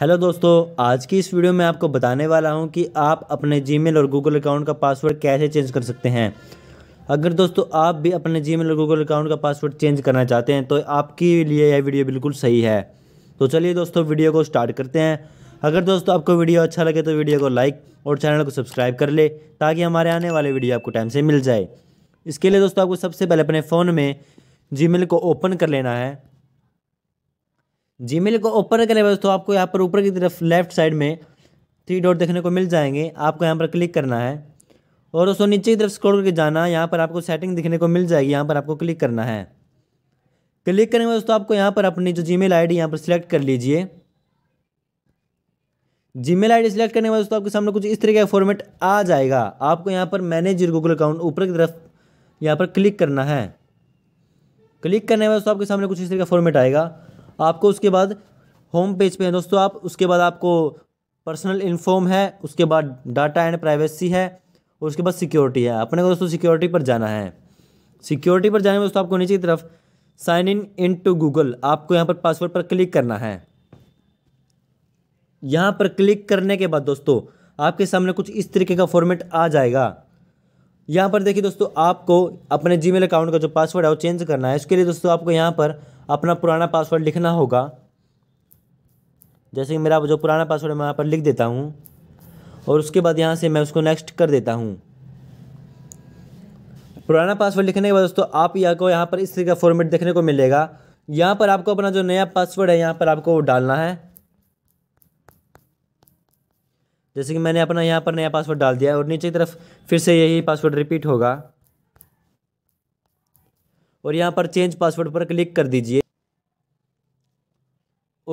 hello दोस्तों आज की इस वीडियो में आपको बताने वाला हूं कि आप अपने जीमेल और गूगल अकाउंट का पासवर्ड कैसे चेंज कर सकते हैं अगर दोस्तों आप भी अपने जीमेल और गूगल अकाउंट का पासवर्ड चेंज करना चाहते हैं तो आपके लिए यह वीडियो बिल्कुल सही है तो चलिए दोस्तों वीडियो को स्टार्ट करते हैं अगर दोस्तों आपको वीडियो अच्छा लगे तो वीडियो को लाइक और चैनल को सब्सक्राइब कर ले ताकि हमारे आने वाले वीडियो आपको टाइम से मिल जाए इसके लिए दोस्तों आपको सबसे पहले अपने फ़ोन में जी को ओपन कर लेना है जीमेल को ओपन करें दोस्तों आपको यहाँ पर ऊपर की तरफ लेफ्ट साइड में थ्री डॉट देखने को मिल जाएंगे आपको यहाँ पर क्लिक करना है और दोस्तों नीचे की तरफ स्क्रॉल करके जाना यहाँ पर आपको सेटिंग दिखने को मिल जाएगी यहाँ पर आपको क्लिक करना है क्लिक करेंगे दोस्तों आपको यहाँ पर अपनी जो जी मेल आई डी यहाँ पर सिलेक्ट कर लीजिए Gmail I D select करने के बाद दोस्तों आपके सामने कुछ इस तरीके का फॉर्मेट आ जाएगा आपको यहाँ पर मैनेज योर गूगल अकाउंट ऊपर की तरफ यहाँ पर क्लिक करना है क्लिक करने के बाद दोस्तों आपके सामने कुछ इस तरीके का फॉर्मेट आएगा आपको उसके बाद होम पेज पे है दोस्तों आप उसके बाद आपको पर्सनल इन्फॉर्म है उसके बाद डाटा एंड प्राइवेसी है और उसके बाद सिक्योरिटी है अपने को दोस्तों सिक्योरिटी पर जाना है सिक्योरिटी पर जाने में दोस्तों आपको नीचे की तरफ sign in in to Google आपको यहाँ पर पासवर्ड पर क्लिक करना है यहाँ पर क्लिक करने के बाद दोस्तों आपके सामने कुछ इस तरीके का फॉर्मेट आ जाएगा यहाँ पर देखिए दोस्तों आपको अपने जीमेल अकाउंट का जो पासवर्ड है वो चेंज करना है इसके लिए दोस्तों आपको यहाँ पर अपना पुराना पासवर्ड लिखना होगा जैसे कि मेरा जो पुराना पासवर्ड है मैं यहाँ पर लिख देता हूँ और उसके बाद यहाँ से मैं उसको नेक्स्ट कर देता हूँ पुराना पासवर्ड लिखने के बाद दोस्तों आप यहाँ को यहाँ पर इस तरह का फॉर्मेट देखने को मिलेगा यहाँ पर आपको अपना जो नया पासवर्ड है यहाँ पर आपको डालना है जैसे कि मैंने अपना यहाँ पर नया पासवर्ड डाल दिया और नीचे की तरफ फिर से यही पासवर्ड रिपीट होगा और यहाँ पर चेंज पासवर्ड पर क्लिक कर दीजिए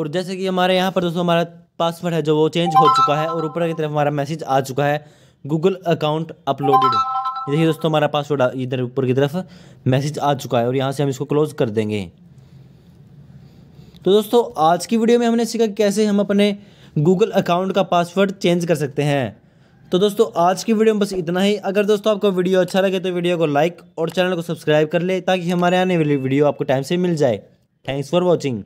और जैसे कि हमारे यहाँ पर दोस्तों हमारा पासवर्ड है जो वो चेंज हो चुका है और ऊपर की तरफ हमारा मैसेज आ चुका है गूगल अकाउंट अपलोडेड देखिए दोस्तों हमारा पासवर्ड इधर ऊपर की तरफ मैसेज आ चुका है और यहाँ से हम इसको क्लोज कर देंगे तो दोस्तों आज की वीडियो में हमने सीखा कैसे हम अपने गूगल अकाउंट का पासवर्ड चेंज कर सकते हैं तो दोस्तों आज की वीडियो में बस इतना ही अगर दोस्तों आपको वीडियो अच्छा लगे तो वीडियो को लाइक और चैनल को सब्सक्राइब कर ले ताकि हमारे आने वाली वीडियो आपको टाइम से मिल जाए थैंक्स फॉर वॉचिंग